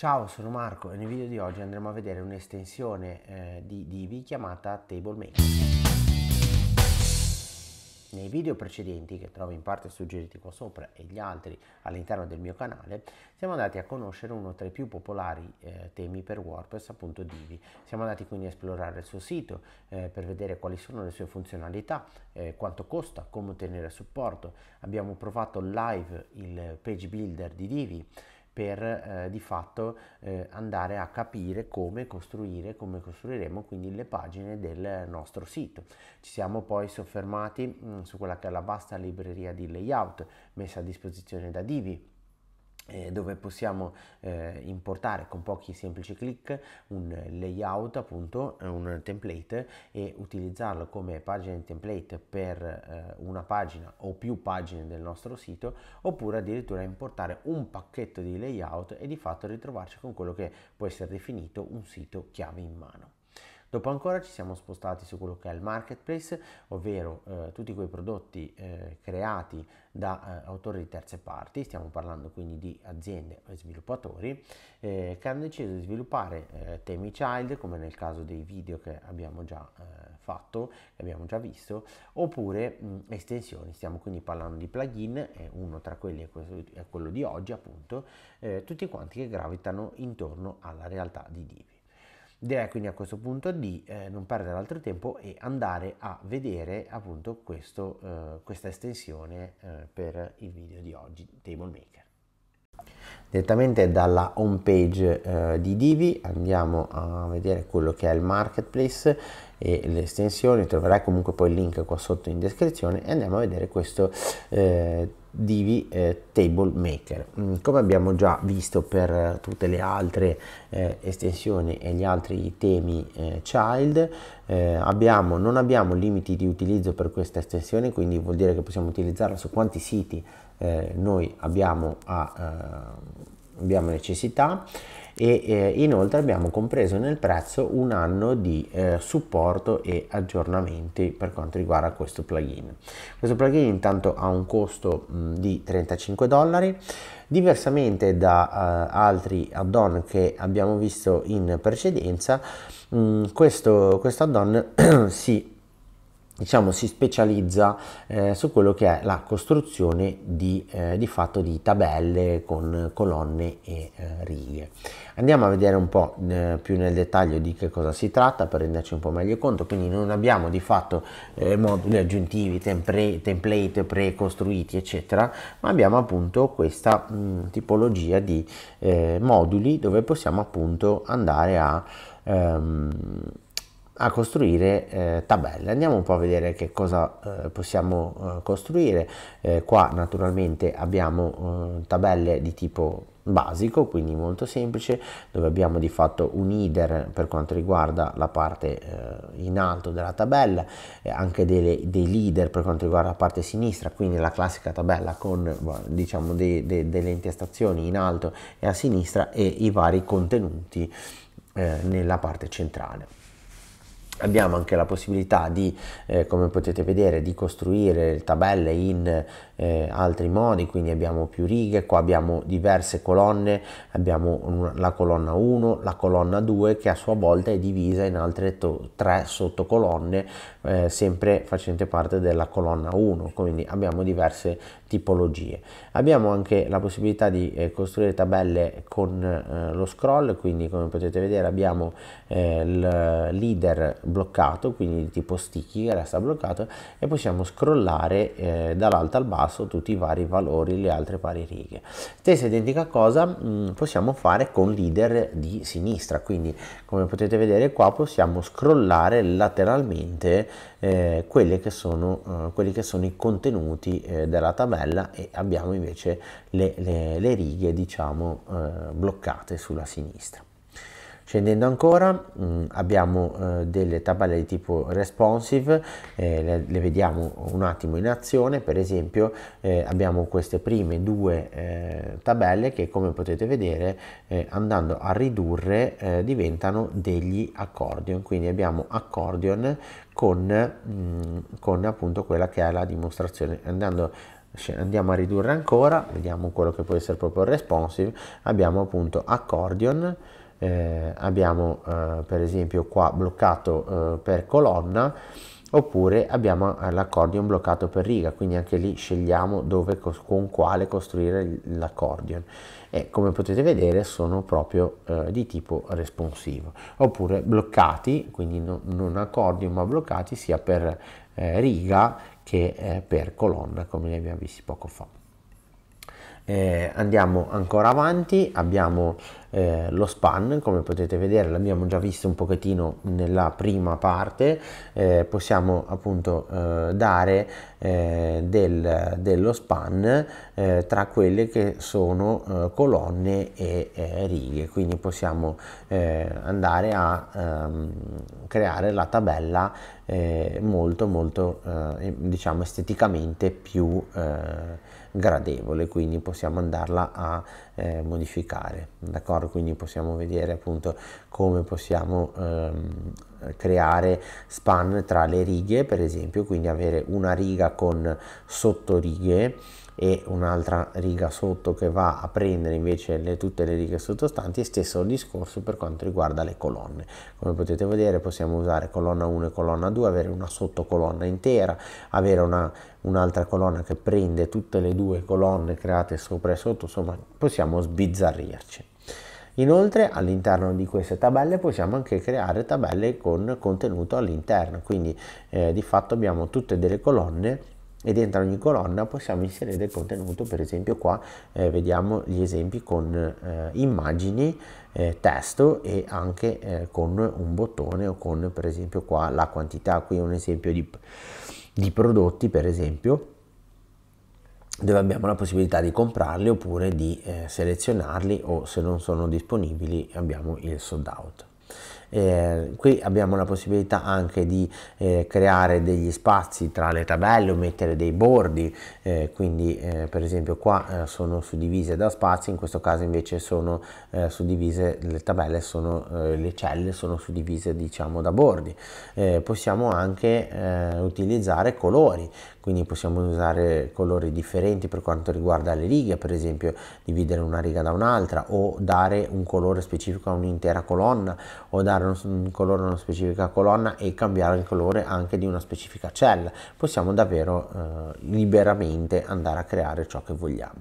Ciao, sono Marco e nel video di oggi andremo a vedere un'estensione eh, di Divi chiamata TableMaker. Nei video precedenti, che trovo in parte suggeriti qua sopra e gli altri all'interno del mio canale, siamo andati a conoscere uno tra i più popolari eh, temi per WordPress, appunto Divi. Siamo andati quindi a esplorare il suo sito eh, per vedere quali sono le sue funzionalità, eh, quanto costa, come ottenere supporto. Abbiamo provato live il page builder di Divi per eh, di fatto eh, andare a capire come costruire, come costruiremo quindi le pagine del nostro sito. Ci siamo poi soffermati mh, mm, su quella che è la vasta libreria di layout messa a disposizione da Divi eh, dove possiamo eh, importare con pochi semplici clic un layout appunto eh, un template e utilizzarlo come pagina di template per eh, una pagina o più pagine del nostro sito oppure addirittura importare un pacchetto di layout e di fatto ritrovarci con quello che può essere definito un sito chiave in mano Dopo ancora ci siamo spostati su quello che è il marketplace, ovvero eh, tutti quei prodotti eh, creati da eh, autori di terze parti, stiamo parlando quindi di aziende e sviluppatori eh, che hanno deciso di sviluppare eh, temi child, come nel caso dei video che abbiamo già eh, fatto, che abbiamo già visto, oppure mh, mm, estensioni, stiamo quindi parlando di plugin, uno tra quelli è, questo, è, quello di oggi appunto, tutti quanti che gravitano intorno alla realtà di Divi. Direi quindi a questo punto di eh, non perdere altro tempo e andare a vedere appunto questo, eh, questa estensione eh, per il video di oggi, Table Maker. Direttamente dalla home page eh, di Divi andiamo a vedere quello che è il marketplace e le estensioni, troverai comunque poi il link qua sotto in descrizione e andiamo a vedere questo eh, Divi eh, Table Maker. Mm, come abbiamo già visto per eh, tutte le altre eh, estensioni e gli altri temi eh, child, eh, abbiamo, non abbiamo limiti di utilizzo per questa estensione, quindi vuol dire che possiamo utilizzarla su quanti siti eh, noi abbiamo, a, abbiamo necessità e eh, inoltre abbiamo compreso nel prezzo un anno di eh, supporto e aggiornamenti per quanto riguarda questo plugin. Questo plugin intanto ha un costo mh, mm, di 35 dollari, diversamente da uh, altri add-on che abbiamo visto in precedenza, mh, mm, questo, questo add-on si diciamo, si specializza eh, su quello che è la costruzione di, eh, di fatto di tabelle con colonne e eh, righe. Andiamo a vedere un po' eh, più nel dettaglio di che cosa si tratta per renderci un po' meglio conto, quindi non abbiamo di fatto eh, moduli aggiuntivi, template, pre-costruiti eccetera, ma abbiamo appunto questa mh, mm, tipologia di eh, moduli dove possiamo appunto andare a... Ehm, a costruire eh, tabelle. Andiamo un po' a vedere che cosa eh, possiamo eh, costruire. Eh, qua naturalmente abbiamo eh, tabelle di tipo basico, quindi molto semplice, dove abbiamo di fatto un header per quanto riguarda la parte eh, in alto della tabella, eh, anche delle, dei leader per quanto riguarda la parte sinistra, quindi la classica tabella con boh, diciamo de, de, delle intestazioni in alto e a sinistra e i vari contenuti eh, nella parte centrale. Abbiamo anche la possibilità di, eh, come potete vedere, di costruire tabelle in eh, altri modi, quindi abbiamo più righe, qua abbiamo diverse colonne, abbiamo una, la colonna 1, la colonna 2 che a sua volta è divisa in altre tre sottocolonne, eh, sempre facente parte della colonna 1, quindi abbiamo diverse tipologie. Abbiamo anche la possibilità di eh, costruire tabelle con eh, lo scroll, quindi come potete vedere abbiamo eh, il leader bloccato, quindi di tipo sticky che resta bloccato e possiamo scrollare eh, dall'alto al basso tutti i vari valori, le altre varie righe. Stessa identica cosa mh, mm, possiamo fare con leader di sinistra, quindi come potete vedere qua possiamo scrollare lateralmente eh, quelli, che sono, eh, quelli che sono i contenuti eh, della tabella e abbiamo invece le, le, le righe diciamo eh, bloccate sulla sinistra. Scendendo ancora mh, mm, abbiamo eh, delle tabelle di tipo responsive, eh, le, le, vediamo un attimo in azione, per esempio eh, abbiamo queste prime due eh, tabelle che come potete vedere eh, andando a ridurre eh, diventano degli accordion, quindi abbiamo accordion con, mh, mm, con appunto quella che è la dimostrazione, andando andiamo a ridurre ancora, vediamo quello che può essere proprio responsive, abbiamo appunto accordion eh, abbiamo eh, per esempio qua bloccato eh, per colonna oppure abbiamo eh, l'accordion bloccato per riga quindi anche lì scegliamo dove con quale costruire l'accordion e come potete vedere sono proprio eh, di tipo responsivo oppure bloccati quindi no, non accordion ma bloccati sia per eh, riga che per colonna come li abbiamo visti poco fa eh, andiamo ancora avanti abbiamo eh, lo span come potete vedere l'abbiamo già visto un pochettino nella prima parte eh, possiamo appunto eh, dare eh, del, dello span eh, tra quelle che sono eh, colonne e righe quindi possiamo andare a ehm, creare la tabella molto molto diciamo esteticamente più gradevole quindi possiamo andarla a eh, modificare. D'accordo? Quindi possiamo vedere appunto come possiamo ehm, creare span tra le righe, per esempio, quindi avere una riga con sottorighe e un'altra riga sotto che va a prendere invece le, tutte le righe sottostanti e stesso discorso per quanto riguarda le colonne come potete vedere possiamo usare colonna 1 e colonna 2 avere una sottocolonna intera avere un'altra un colonna che prende tutte le due colonne create sopra e sotto insomma possiamo sbizzarrirci Inoltre all'interno di queste tabelle possiamo anche creare tabelle con contenuto all'interno, quindi eh, di fatto abbiamo tutte delle colonne e dentro ogni colonna possiamo inserire del contenuto per esempio qua eh, vediamo gli esempi con eh, immagini eh, testo e anche eh, con un bottone o con per esempio qua la quantità qui è un esempio di, di prodotti per esempio dove abbiamo la possibilità di comprarli oppure di eh, selezionarli o se non sono disponibili abbiamo il sold out eh, qui abbiamo la possibilità anche di eh, creare degli spazi tra le tabelle o mettere dei bordi, eh, quindi eh, per esempio qua eh, sono suddivise da spazi, in questo caso invece sono eh, suddivise le tabelle, sono, le celle sono suddivise diciamo da bordi. possiamo anche utilizzare colori, quindi possiamo usare colori differenti per quanto riguarda le righe, per esempio dividere una riga da un'altra o dare un colore specifico a un'intera colonna o dare un colore a una specifica colonna e cambiare il colore anche di una specifica cella. Possiamo davvero eh, liberamente andare a creare ciò che vogliamo.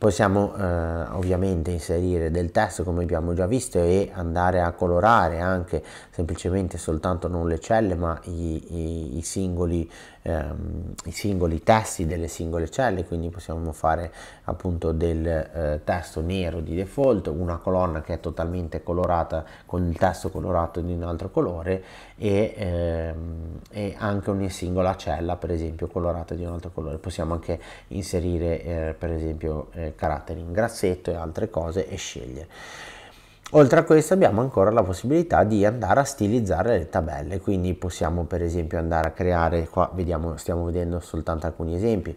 Possiamo eh, ovviamente inserire del testo come abbiamo già visto e andare a colorare anche semplicemente soltanto non le celle ma i, i, i, singoli, ehm, i singoli, testi delle singole celle, quindi possiamo fare appunto del eh, testo nero di default, una colonna che è totalmente colorata con il testo colorato di un altro colore e, ehm, e anche ogni singola cella per esempio colorata di un altro colore. Possiamo anche inserire eh, per esempio eh, caratteri in grassetto e altre cose e scegliere. Oltre a questo abbiamo ancora la possibilità di andare a stilizzare le tabelle, quindi possiamo per esempio andare a creare, qua vediamo, stiamo vedendo soltanto alcuni esempi,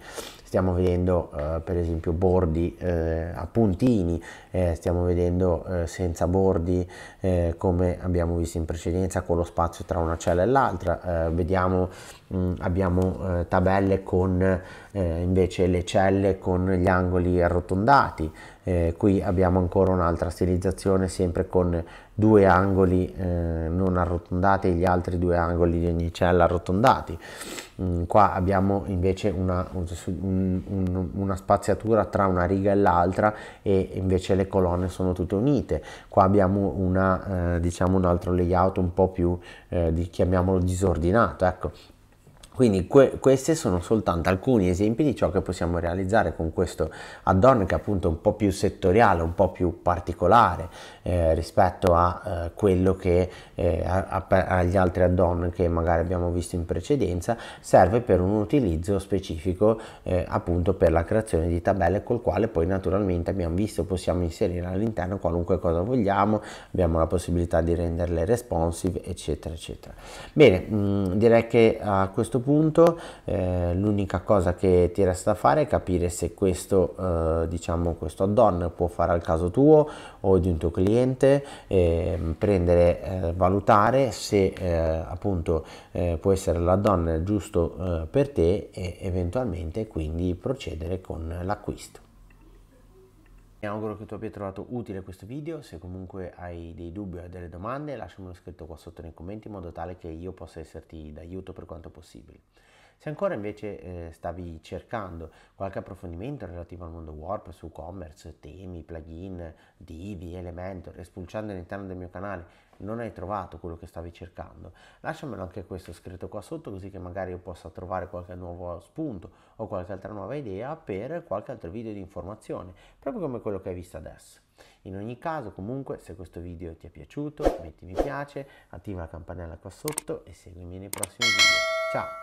stiamo vedendo eh, per esempio bordi eh, a puntini, eh, stiamo vedendo eh, senza bordi eh, come abbiamo visto in precedenza con lo spazio tra una cella e l'altra, eh, vediamo mh, mm, abbiamo tabelle con invece le celle con gli angoli arrotondati, qui abbiamo ancora un'altra stilizzazione sempre con due angoli non arrotondati e gli altri due angoli di ogni cella arrotondati, mh, mm, qua abbiamo invece una, un un, una spaziatura tra una riga e l'altra e invece le colonne sono tutte unite. Qua abbiamo una, eh, diciamo un altro layout un po' più, eh, di, chiamiamolo disordinato, ecco quindi que questi sono soltanto alcuni esempi di ciò che possiamo realizzare con questo add-on che è appunto un po' più settoriale, un po' più particolare eh, rispetto a eh, quello che eh, a, a, agli altri add-on che magari abbiamo visto in precedenza, serve per un utilizzo specifico eh, appunto per la creazione di tabelle col quale poi naturalmente abbiamo visto possiamo inserire all'interno qualunque cosa vogliamo, abbiamo la possibilità di renderle responsive eccetera eccetera. Bene, mh, mm, direi che a questo punto punto eh, l'unica cosa che ti resta da fare è capire se questo, eh, diciamo, questo add-on può fare al caso tuo o di un tuo cliente, ehm, eh, prendere, valutare se eh, appunto eh, può essere l'add-on giusto eh, per te e eventualmente quindi procedere con l'acquisto. Mi auguro che tu abbia trovato utile questo video, se comunque hai dei dubbi o delle domande lasciamelo scritto qua sotto nei commenti in modo tale che io possa esserti d'aiuto per quanto possibile. Se ancora invece eh, stavi cercando qualche approfondimento relativo al mondo Warp, su commerce, temi, plugin, Divi, Elementor e all'interno del mio canale non hai trovato quello che stavi cercando, lasciamelo anche questo scritto qua sotto così che magari io possa trovare qualche nuovo spunto o qualche altra nuova idea per qualche altro video di informazione, proprio come quello che hai visto adesso. In ogni caso, comunque, se questo video ti è piaciuto, metti mi piace, attiva la campanella qua sotto e seguimi nei prossimi video. Ciao!